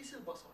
البصر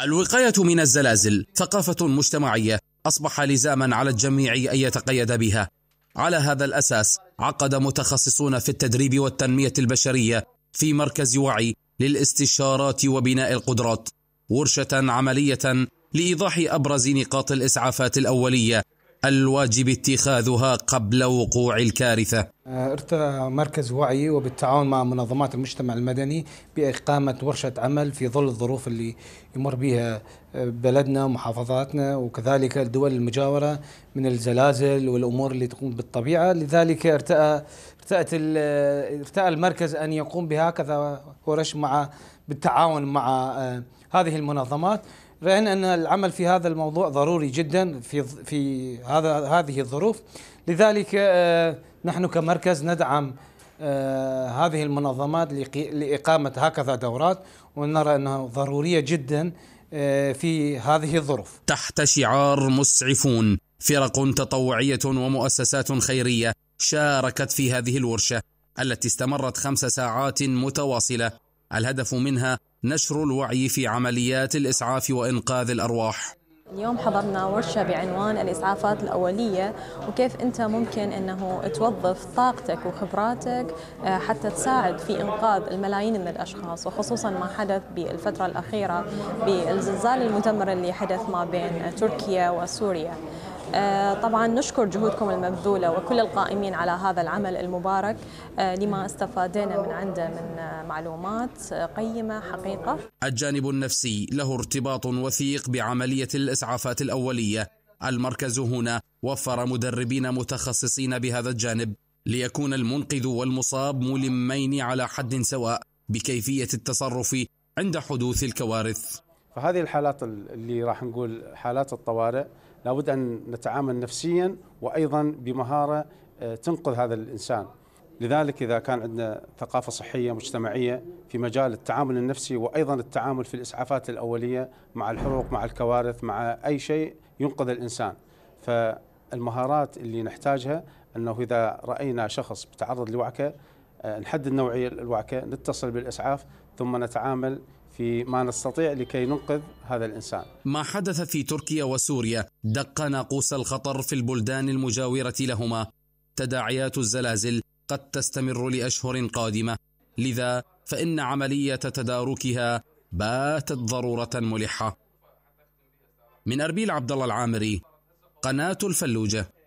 الوقاية من الزلازل ثقافة مجتمعية أصبح لزاما على الجميع أن يتقيد بها على هذا الأساس عقد متخصصون في التدريب والتنمية البشرية في مركز وعي للاستشارات وبناء القدرات ورشة عملية لإيضاح أبرز نقاط الإسعافات الأولية الواجب اتخاذها قبل وقوع الكارثه. آه، ارتأى مركز وعي وبالتعاون مع منظمات المجتمع المدني باقامه ورشه عمل في ظل الظروف اللي يمر بها آه، بلدنا ومحافظاتنا وكذلك الدول المجاوره من الزلازل والامور اللي تقوم بالطبيعه، لذلك ارتأى ارتأت آه، ارتأى المركز ان يقوم بهكذا ورش مع بالتعاون مع هذه المنظمات رأينا أن العمل في هذا الموضوع ضروري جدا في في هذا هذه الظروف لذلك آه، نحن كمركز ندعم آه، هذه المنظمات لإقامة هكذا دورات ونرى أنها ضرورية جدا آه، في هذه الظروف تحت شعار مسعفون فرق تطوعية ومؤسسات خيرية شاركت في هذه الورشة التي استمرت خمس ساعات متواصلة الهدف منها نشر الوعي في عمليات الإسعاف وإنقاذ الأرواح اليوم حضرنا ورشة بعنوان الإسعافات الأولية وكيف أنت ممكن أنه توظف طاقتك وخبراتك آه، حتى تساعد في إنقاذ الملايين من الأشخاص وخصوصا ما حدث بالفترة الأخيرة بالزلزال المدمر اللي حدث ما بين تركيا وسوريا آه، طبعا نشكر جهودكم المبذولة وكل القائمين على هذا العمل المبارك آه، لما استفادنا من عنده من آه، معلومات قيمة حقيقة الجانب النفسي له ارتباط وثيق بعملية الإسعافات الأولية المركز هنا وفر مدربين متخصصين بهذا الجانب ليكون المنقذ والمصاب ملمين على حد سواء بكيفية التصرف عند حدوث الكوارث فهذه الحالات اللي راح نقول حالات الطوارئ لابد ان نتعامل نفسيا وايضا بمهاره آه، تنقذ هذا الانسان. لذلك اذا كان عندنا ثقافه صحيه مجتمعيه في مجال التعامل النفسي وايضا التعامل في الاسعافات الاوليه مع الحروق مع الكوارث مع اي شيء ينقذ الانسان. فالمهارات اللي نحتاجها انه اذا راينا شخص تعرض لوعكه آه، نحدد نوعيه الوعكه نتصل بالاسعاف ثم نتعامل في ما نستطيع لكي ننقذ هذا الانسان. ما حدث في تركيا وسوريا دق ناقوس الخطر في البلدان المجاوره لهما. تداعيات الزلازل قد تستمر لاشهر قادمه، لذا فان عمليه تداركها باتت ضروره ملحه. من اربيل عبد الله العامري قناه الفلوجه